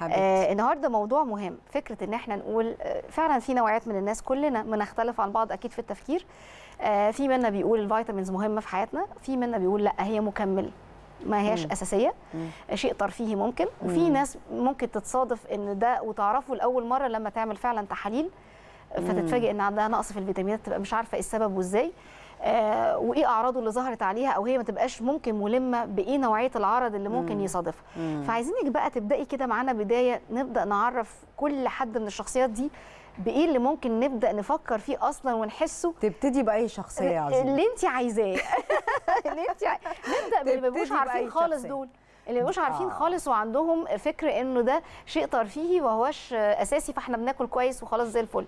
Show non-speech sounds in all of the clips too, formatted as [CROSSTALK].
حبيبتي آه النهارده موضوع مهم فكره ان احنا نقول آه، فعلا في نوعيات من الناس كلنا بنختلف عن بعض اكيد في التفكير آه في منا بيقول الفيتامينز مهمه في حياتنا في منا بيقول لا هي مكمل ما هياش مم. اساسيه مم. آه، شيء ترفيهي ممكن مم. وفي ناس ممكن تتصادف ان ده وتعرفه لاول مره لما تعمل فعلا تحاليل فتتفاجئ ان عندها نقص في الفيتامينات تبقى مش عارفه ايه السبب وازاي آه، وايه اعراضه اللي ظهرت عليها او هي ما تبقاش ممكن ملمه بايه نوعيه العرض اللي ممكن يصادفها فعايزينك بقى تبداي كده معانا بدايه نبدا نعرف كل حد من الشخصيات دي بايه اللي ممكن نبدا نفكر فيه اصلا ونحسه تبتدي باي شخصيه عزيزي. اللي انت عايزاه [LAUGHS] اللي انت عايزاه نبدا باللي عارفين خالص شخصية. دول اللي مش عارفين آه. خالص وعندهم فكر انه ده شيء ترفيهي وهوش اساسي فاحنا بناكل كويس وخلاص زي الفل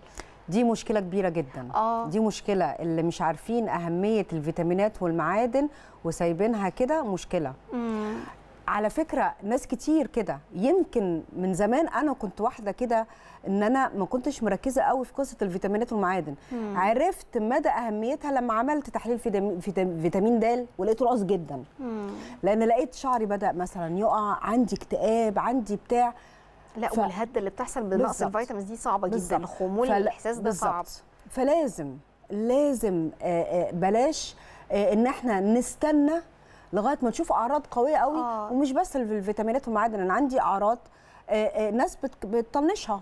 دي مشكلة كبيرة جدا آه. دي مشكلة اللي مش عارفين أهمية الفيتامينات والمعادن وسايبينها كده مشكلة مم. على فكره ناس كتير كده يمكن من زمان انا كنت واحده كده ان انا ما كنتش مركزه قوي في قصه الفيتامينات والمعادن مم. عرفت مدى اهميتها لما عملت تحليل فيتامين د ولقيته ناقص جدا مم. لان لقيت شعري بدا مثلا يقع عندي اكتئاب عندي بتاع لا ف... والهده اللي بتحصل بنقص الفيتامينز دي صعبه بالزبط. جدا خمول فل... الاحساس ده صعب فلازم لازم آآ آآ بلاش آآ ان احنا نستنى لغايه ما تشوف اعراض قويه قوي آه. ومش بس الفيتامينات والمعادن انا عندي اعراض آه، آه، ناس بتطنشها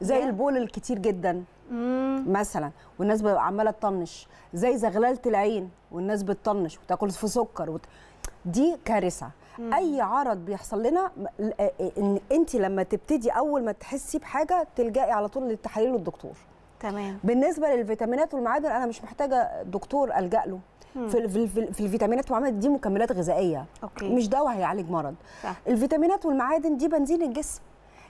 زي yeah. البول الكتير جدا مم. مثلا والناس عماله تطنش زي زغلاله العين والناس بتطنش وتاكل في سكر وت... دي كارثه مم. اي عرض بيحصل لنا آه، ان انت لما تبتدي اول ما تحسي بحاجه تلجئي على طول للتحاليل والدكتور تمام بالنسبه للفيتامينات والمعادن انا مش محتاجه دكتور الجا له في, في, الفيتامينات والمعادن دي مكملات غذائيه أوكي. مش دواء هيعالج مرض صح. الفيتامينات والمعادن دي بنزين الجسم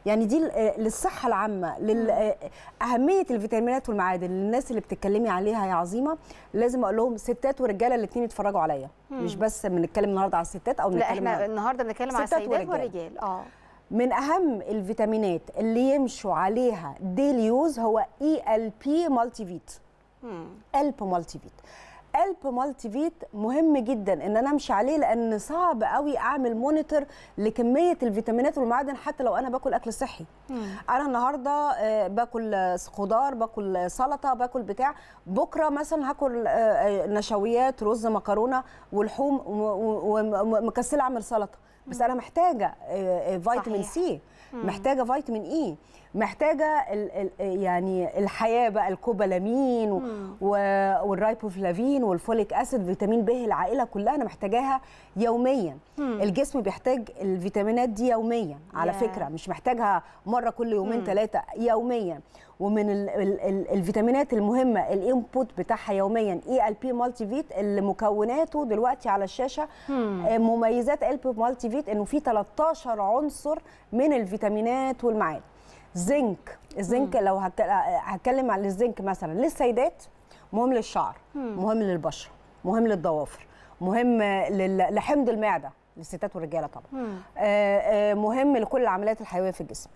يعني دي آه، للصحه العامه آه، اهميه الفيتامينات والمعادن للناس اللي بتتكلمي عليها يا عظيمه لازم اقول لهم ستات ورجاله الاثنين يتفرجوا عليا مش بس بنتكلم النهارده على الستات او بنتكلم لا احنا النهارده بنتكلم على السيدات والرجال اه من اهم الفيتامينات اللي يمشوا عليها ديلي يوز هو اي ال بي مالتي فيت الب مالتي فيت الب مالتي فيت مهم جدا ان انا امشي عليه لان صعب قوي اعمل مونيتور لكميه الفيتامينات والمعادن حتى لو انا باكل اكل صحي مم. انا النهارده آه، باكل خضار باكل سلطه باكل بتاع بكره مثلا هاكل آه، آه، نشويات رز مكرونه ولحوم ومكسله اعمل سلطه بس انا محتاجه آه، آه، فيتامين سي محتاجه فيتامين اي e. محتاجه الـ الـ يعني الحياه بقى الكوبالامين والرايبوفلافين والفوليك اسيد فيتامين ب العائله كلها انا محتاجاها يوميا مم. الجسم بيحتاج الفيتامينات دي يوميا على yeah. فكره مش محتاجها مره كل يومين ثلاثه يوميا ومن الـ الـ الـ الفيتامينات المهمه الانبوت بتاعها يوميا اي e ال بي مالتي فيت اللي مكوناته دلوقتي على الشاشه آه، مميزات ال e بي مالتي فيت انه في 13 عنصر من الفيتامينات والمعادن زنك الزنك لو هتكلم عن الزنك مثلا للسيدات مهم للشعر مهم للبشره مهم للضوافر مهم لحمض المعده للستات والرجاله طبعا آه، آه، مهم لكل العمليات الحيويه في الجسم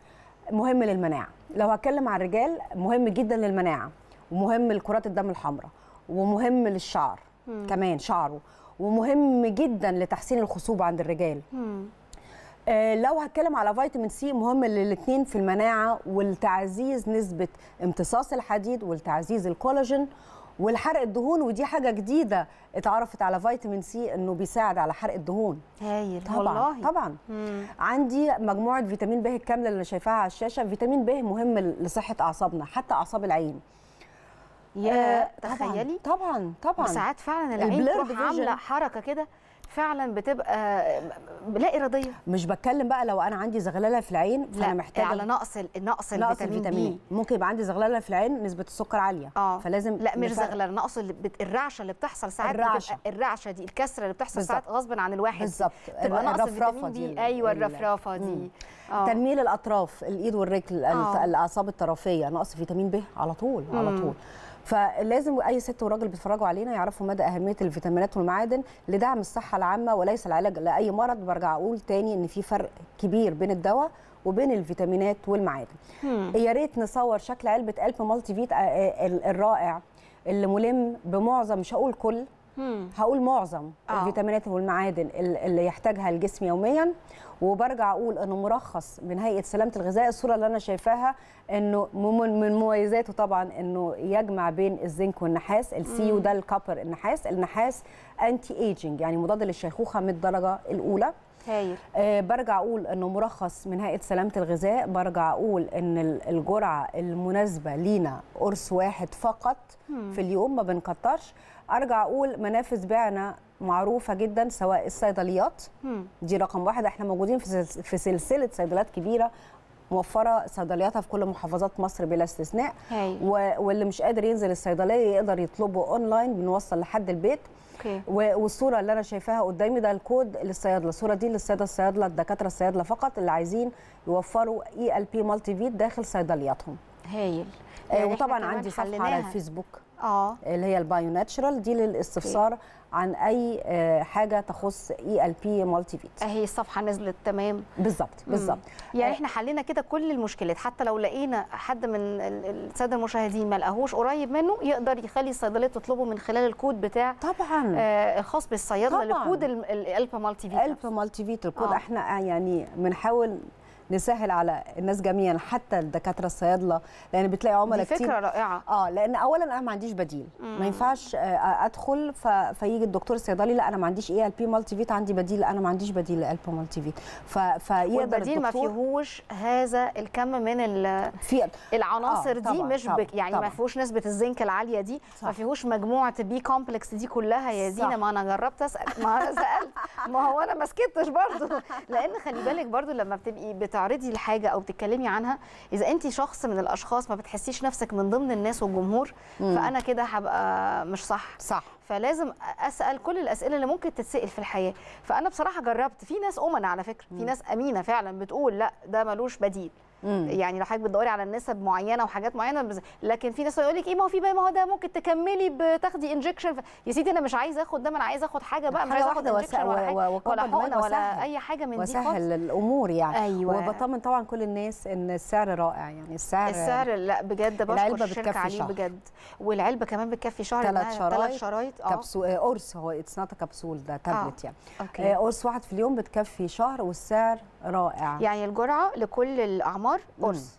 مهم للمناعه لو هتكلم عن الرجال مهم جدا للمناعه ومهم لكرات الدم الحمراء ومهم للشعر كمان شعره ومهم جدا لتحسين الخصوبه عند الرجال آه، لو هتكلم على فيتامين سي مهم للاثنين في المناعه والتعزيز نسبه امتصاص الحديد والتعزيز الكولاجين والحرق الدهون ودي حاجه جديده اتعرفت على فيتامين سي انه بيساعد على حرق الدهون هايل طبعا والله. طبعا مم. عندي مجموعه فيتامين ب الكامله اللي شايفاها على الشاشه فيتامين ب مهم لصحه اعصابنا حتى اعصاب العين يا آه تخيلي طبعا طبعا ساعات فعلا العين تروح عامله حركه كده فعلا بتبقى لا اراديه مش بتكلم بقى لو انا عندي زغلله في العين فانا محتاجه على يعني نقص نقص نقص الفيتامين ممكن يبقى عندي زغلله في العين نسبه السكر عاليه آه. فلازم لا مش زغلله نقص الرعشه اللي بتحصل ساعات الرعشه الرعشه دي الكسره اللي بتحصل بالزبط. ساعات غصب عن الواحد بالظبط تبقى نقص الرفرفه دي, دي. ايوه الرفرفه دي آه. تنميل الاطراف الايد والرجل آه. الاعصاب الطرفيه نقص فيتامين ب على طول على طول فلازم اي ست وراجل بيتفرجوا علينا يعرفوا مدى اهميه الفيتامينات والمعادن لدعم الصحه العامه وليس العلاج لاي مرض برجع اقول تاني ان في فرق كبير بين الدواء وبين الفيتامينات والمعادن يا ريت نصور شكل علبه الف مالتي فيت آه، آه، الرائع اللي ملم بمعظم مش هقول كل هقول معظم آه. الفيتامينات والمعادن اللي يحتاجها الجسم يوميا وبرجع اقول انه مرخص من هيئه سلامه الغذاء الصوره اللي انا شايفاها انه من مميزاته طبعا انه يجمع بين الزنك والنحاس السي وده الكوبر النحاس النحاس انتي ايجنج يعني مضاد للشيخوخه من الدرجه الاولى هايل آه برجع اقول انه مرخص من هيئه سلامه الغذاء برجع اقول ان الجرعه المناسبه لينا قرص واحد فقط مم. في اليوم ما بنكترش ارجع اقول منافذ بيعنا معروفه جدا سواء الصيدليات دي رقم واحد احنا موجودين في سلسله صيدليات كبيره موفره صيدلياتها في كل محافظات مصر بلا استثناء و... واللي مش قادر ينزل الصيدليه يقدر يطلبه اونلاين بنوصل لحد البيت أوكي. والصوره اللي انا شايفاها قدامي ده الكود للصيادله الصوره دي للصيادله الصيادله الدكاتره الصيادله فقط اللي عايزين يوفروا اي ال بي مالتي فيت داخل صيدلياتهم هايل آه يعني وطبعا عندي صفحه على الفيسبوك آه. اه اللي هي البايو ناتشرال دي للاستفسار okay. عن اي آه، حاجه تخص اي ال بي مالتي فيت اهي الصفحه نزلت تمام بالظبط بالظبط يعني آه، احنا حلينا كده كل المشكلات حتى لو لقينا حد من الساده المشاهدين ما لقاهوش قريب منه يقدر يخلي الصيدليه تطلبه من خلال الكود بتاع طبعا آه الخاص بالصيادله لكود الالب مالتي فيت الالب مالتي فيت الكود آه. احنا يعني بنحاول نسهل على الناس جميعا حتى الدكاتره الصيادله لان بتلاقي عملاء كتير فكره رائعه اه لان اولا انا ما عنديش بديل مم. ما ينفعش آه، ادخل ف... فيجي الدكتور الصيدلي لا انا ما عنديش اي ال بي مالتي فيت عندي بديل انا ما عنديش بديل ال بي مالتي فيت ف... فيقدر والبديل ما فيهوش هذا الكم من ال... في... العناصر آه، طبعًا، دي مش طبعًا، بك يعني طبعًا. ما فيهوش نسبه الزنك العاليه دي صح. ما فيهوش مجموعه بي كومبلكس دي كلها يا زينه ما انا جربت اسال ما انا سالت ما هو انا ما سكتش برضه [LAUGHS] لان خلي بالك برضه لما بتبقي بت بتعرضي الحاجه او بتتكلمي عنها اذا انت شخص من الاشخاص ما بتحسيش نفسك من ضمن الناس والجمهور مم. فانا كده هبقى مش صح صح فلازم اسال كل الاسئله اللي ممكن تتسال في الحياه فانا بصراحه جربت في ناس امنه على فكره مم. في ناس امينه فعلا بتقول لا ده ملوش بديل يعني لو حضرتك بتدوري على نسب معينه وحاجات معينه بز... لكن في ناس يقول لك ايه ما هو في بقى ما هو ده ممكن تكملي بتاخدي انجكشن ف... يا سيدي انا مش عايزه اخد ده انا عايزه اخد حاجه بقى مش عايز اخد انجكشن ولا حاجه ولا, ولا حقنه ولا اي حاجه من وسهل دي وسهل الامور يعني أيوة. وبطمن طبعا كل الناس ان السعر رائع يعني السعر السعر لا بجد بشكر الشركه عليه شهر. بجد والعلبه كمان بتكفي شهر ثلاث شرايط ثلاث شرايط اه كبسول آه، قرص هو اتس نوت كبسول ده تابلت آه. يعني آه، قرص واحد في اليوم بتكفي شهر والسعر رائع يعني الجرعه لكل الاعمار الحمار قرص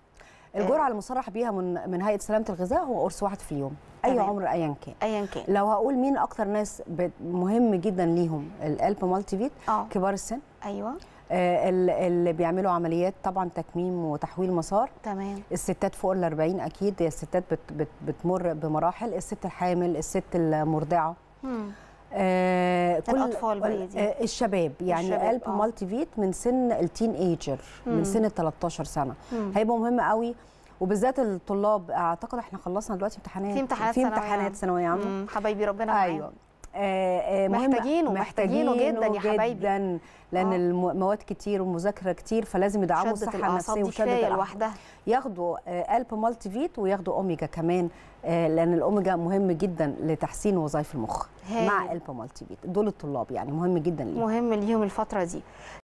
الجرعه آه. اللي مصرح بيها من من هيئه سلامه الغذاء هو قرص واحد في اليوم اي طبعا. عمر ايا كان ايا كان لو هقول مين اكتر ناس مهم جدا ليهم الالب مالتي فيت آه. كبار السن ايوه آه اللي بيعملوا عمليات طبعا تكميم وتحويل مسار تمام الستات فوق ال 40 اكيد الستات بت بت بتمر بمراحل الست الحامل الست المرضعه مم. آه كل الاطفال بقى آه، الشباب يعني الشباب. قلب آه. مالتي فيت من سن التين ايجر مم. من سن ال 13 سنه مم. هيبقى مهم قوي وبالذات الطلاب اعتقد احنا خلصنا دلوقتي امتحانات في امتحانات في امتحانات ثانويه عامه حبايبي ربنا معاكم ايوه آه، آه، محتاجينه محتاجينه جدا يا حبايبي جدا لان آه. المواد كتير والمذاكره كتير فلازم يدعموا الصحه النفسيه وشده لوحدها ياخدوا آه، الب مالتي فيت وياخدوا اوميجا كمان لان الاوميجا مهم جدا لتحسين وظائف المخ هاي. مع الب مالتي فيت دول الطلاب يعني مهم جدا ليهم مهم ليهم الفتره دي